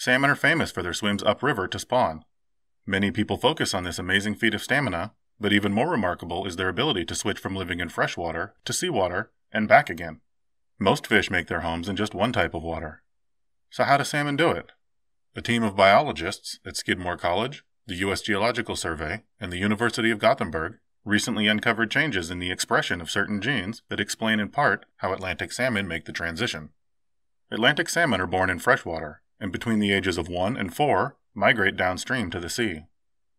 Salmon are famous for their swims upriver to spawn. Many people focus on this amazing feat of stamina, but even more remarkable is their ability to switch from living in freshwater to seawater and back again. Most fish make their homes in just one type of water. So, how do salmon do it? A team of biologists at Skidmore College, the U.S. Geological Survey, and the University of Gothenburg recently uncovered changes in the expression of certain genes that explain in part how Atlantic salmon make the transition. Atlantic salmon are born in freshwater, and between the ages of 1 and 4, migrate downstream to the sea.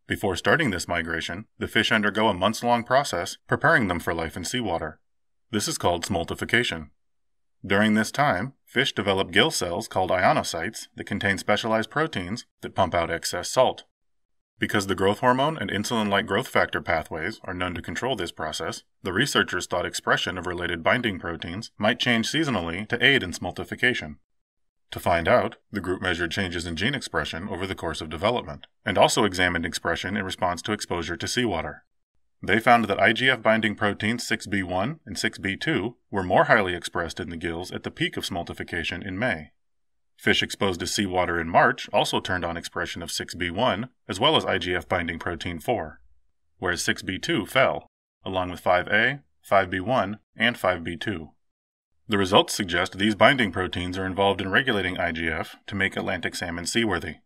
Before starting this migration, the fish undergo a months long process preparing them for life in seawater. This is called smoltification. During this time, fish develop gill cells called ionocytes that contain specialized proteins that pump out excess salt. Because the growth hormone and insulin like growth factor pathways are known to control this process, the researchers thought expression of related binding proteins might change seasonally to aid in smoltification. To find out, the group measured changes in gene expression over the course of development, and also examined expression in response to exposure to seawater. They found that IGF binding proteins 6B1 and 6B2 were more highly expressed in the gills at the peak of smoltification in May. Fish exposed to seawater in March also turned on expression of 6B1 as well as IGF binding protein 4, whereas 6B2 fell, along with 5A, 5B1, and 5B2. The results suggest these binding proteins are involved in regulating IGF to make Atlantic salmon seaworthy.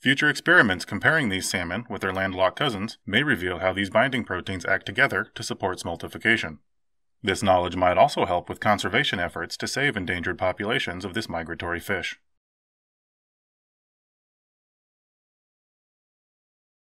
Future experiments comparing these salmon with their landlocked cousins may reveal how these binding proteins act together to support smoltification. This knowledge might also help with conservation efforts to save endangered populations of this migratory fish.